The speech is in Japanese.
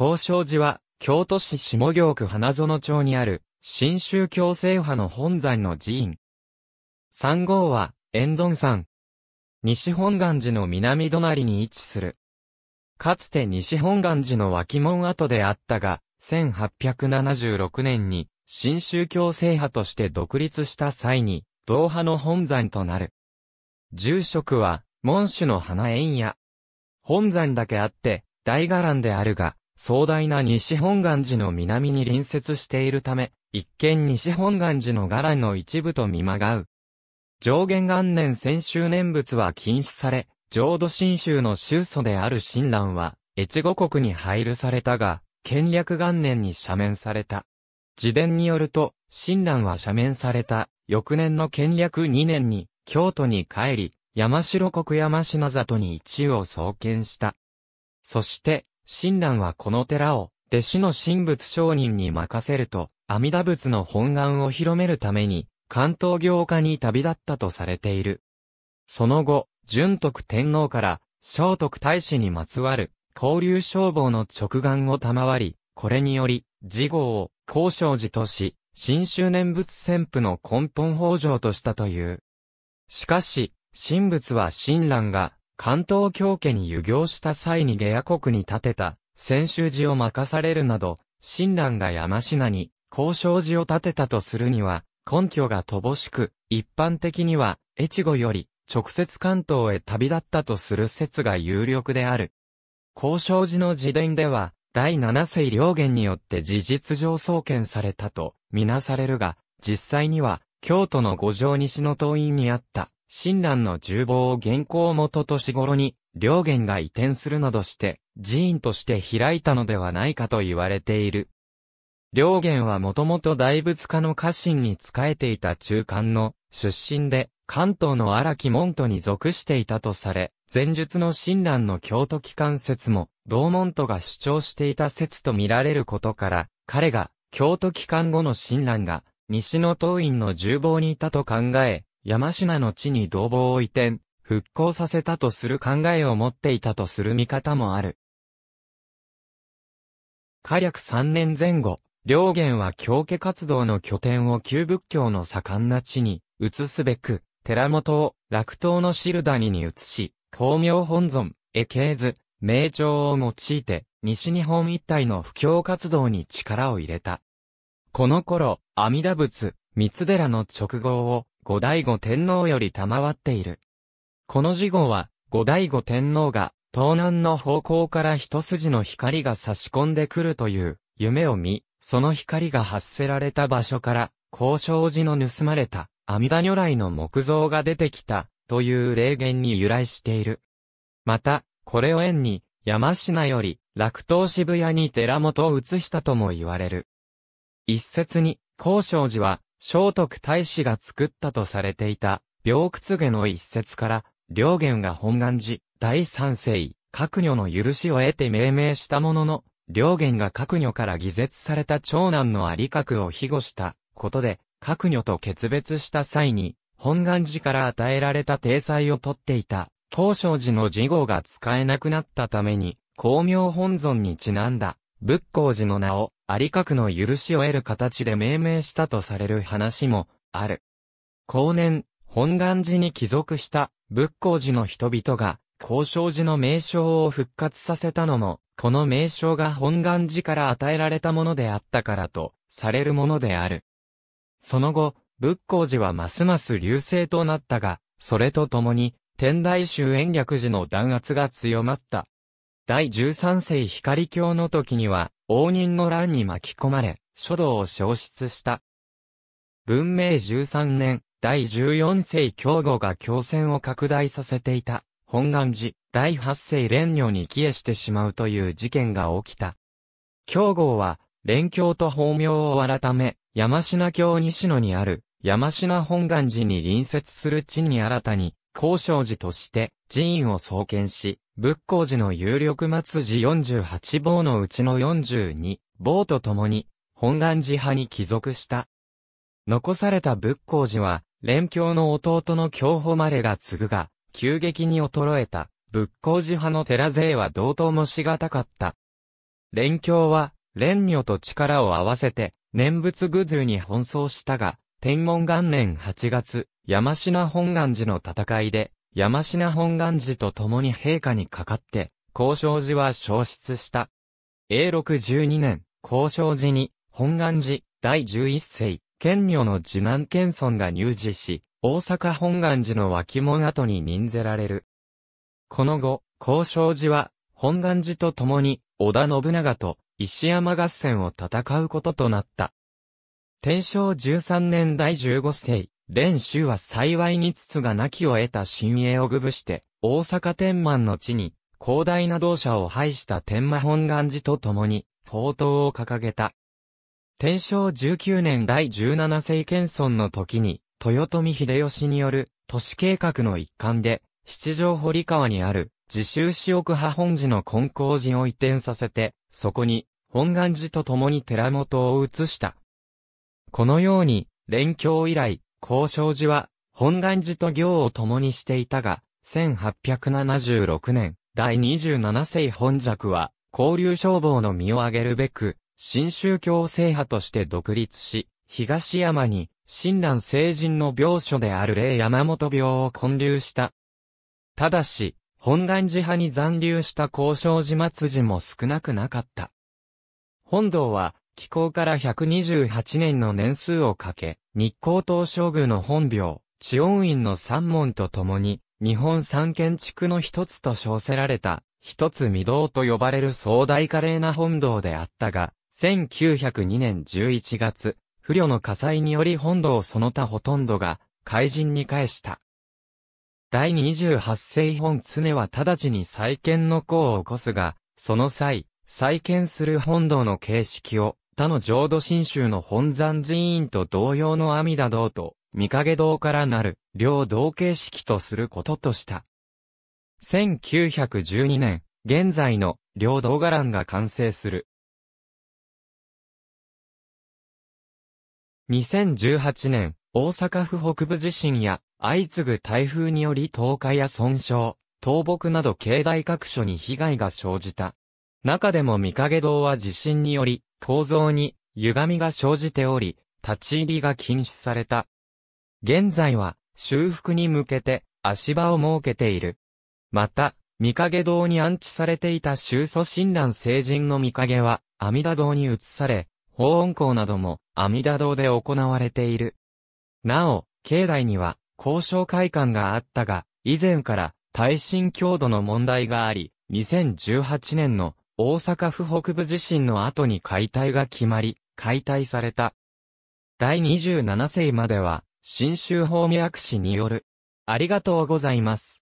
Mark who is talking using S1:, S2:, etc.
S1: 高尚寺は、京都市下京区花園町にある、新宗教制派の本山の寺院。3号は、遠頓山。西本願寺の南隣に位置する。かつて西本願寺の脇門跡であったが、1876年に、新宗教制派として独立した際に、同派の本山となる。住職は、門主の花園や。本山だけあって、大伽藍であるが、壮大な西本願寺の南に隣接しているため、一見西本願寺の柄の一部と見まがう。上元元年先週念仏は禁止され、浄土真宗の宗祖である親鸞は、越後国に配慮されたが、建略元年に赦免された。自伝によると、親鸞は赦免された、翌年の建略2年に、京都に帰り、山城国山品里に一を創建した。そして、親鸞はこの寺を、弟子の神仏商人に任せると、阿弥陀仏の本願を広めるために、関東行家に旅立ったとされている。その後、純徳天皇から、聖徳太子にまつわる、交流消防の直眼を賜り、これにより、事号を、交渉寺とし、新周念仏旋風の根本法上としたという。しかし、神仏は親鸞が、関東教家に遊行した際に下野国に建てた、専修寺を任されるなど、親鸞が山科に、交渉寺を建てたとするには、根拠が乏しく、一般的には、越後より、直接関東へ旅立ったとする説が有力である。交渉寺の自伝では、第七世両元によって事実上創建されたと、みなされるが、実際には、京都の五条西の党院にあった、親鸞の重望を現行元年頃に、両元が移転するなどして、寺院として開いたのではないかと言われている。両元はもともと大仏家の家臣に仕えていた中間の出身で、関東の荒木門徒に属していたとされ、前述の親鸞の京都機関説も、同門徒が主張していた説と見られることから、彼が、京都機関後の親鸞が、西の東院の重望にいたと考え、山品の地に同房を移転、復興させたとする考えを持っていたとする見方もある。火略三年前後、両元は教家活動の拠点を旧仏教の盛んな地に移すべく、寺本を落東のシルダニに移し、光明本尊、絵系図、名帳を用いて、西日本一帯の布教活動に力を入れた。この頃、阿弥陀仏、三寺の直後を、後醍醐天皇より賜っている。この事後は、後醍醐天皇が、東南の方向から一筋の光が差し込んでくるという、夢を見、その光が発せられた場所から、交渉時の盗まれた、阿弥陀如来の木像が出てきた、という霊言に由来している。また、これを縁に、山科より、落東渋谷に寺本を移したとも言われる。一説に、交渉寺は、聖徳太子が作ったとされていた、病屈下の一節から、良元が本願寺、第三世、各女の許しを得て命名したものの、良元が各女から偽絶された長男のあり格を庇護したことで、各女と決別した際に、本願寺から与えられた体裁を取っていた、東照寺の事号が使えなくなったために、光明本尊にちなんだ、仏光寺の名をありかくの許しを得る形で命名したとされる話もある。後年、本願寺に帰属した仏光寺の人々が、交渉寺の名称を復活させたのも、この名称が本願寺から与えられたものであったからと、されるものである。その後、仏光寺はますます流星となったが、それとともに、天台宗延暦寺の弾圧が強まった。第13世光教の時には、応仁の乱に巻き込まれ、書道を消失した。文明13年、第14世京吾が共戦を拡大させていた、本願寺、第8世蓮女に帰依してしまうという事件が起きた。京合は、連教と法名を改め、山科教西野にある、山科本願寺に隣接する地に新たに、高渉寺として、寺院を創建し、仏光寺の有力末寺48坊のうちの42坊と共に本願寺派に帰属した。残された仏光寺は、連教の弟の教保までが継ぐが、急激に衰えた仏光寺派の寺勢は同等もしがたかった。連教は、連女と力を合わせて、念仏愚通に奔走したが、天文元年8月、山品本願寺の戦いで、山品本願寺と共に陛下にかかって、交渉寺は消失した。永禄12年、交渉寺に、本願寺、第11世、県女の次男県村が入寺し、大阪本願寺の脇門跡に任ぜられる。この後、交渉寺は、本願寺と共に、織田信長と、石山合戦を戦うこととなった。天正13年第15世、蓮州は幸いに筒が亡きを得た新鋭をぐぶして、大阪天満の地に、広大な同社を廃した天満本願寺と共に、宝刀を掲げた。天正19年第17世謙村の時に、豊臣秀吉による都市計画の一環で、七条堀川にある自習四億派本寺の根高寺を移転させて、そこに本願寺と共に寺本を移した。このように、連教以来、交渉寺は、本願寺と行を共にしていたが、1876年、第27世本尺は、交流消防の身を挙げるべく、新宗教制派として独立し、東山に、親鸞聖人の病所である霊山本病を建立した。ただし、本願寺派に残留した交渉寺末寺も少なくなかった。本堂は、気候から128年の年数をかけ、日光東照宮の本廟、地温院の三門とともに、日本三建築の一つと称せられた、一つ御堂と呼ばれる壮大華麗な本堂であったが、1902年11月、不慮の火災により本堂その他ほとんどが、怪人に返した。第28世本常は直ちに再建の功を起こすが、その際、再建する本堂の形式を、他の浄土真宗の本山寺院と同様の阿弥陀堂と、御影堂からなる、両同形式とすることとした。1912年、現在の両動伽藍が完成する。2018年、大阪府北部地震や相次ぐ台風により倒壊や損傷、倒木など境内各所に被害が生じた。中でも御影堂は地震により構造に歪みが生じており、立ち入りが禁止された。現在は修復に向けて足場を設けている。また、御影堂に安置されていた宗祖神蘭聖人の御影は阿弥陀堂に移され、法音校なども阿弥陀堂で行われている。なお、境内には交渉会館があったが、以前から耐震強度の問題があり、2018年の大阪府北部地震の後に解体が決まり、解体された。第27世までは、新州法務薬師による。ありがとうございます。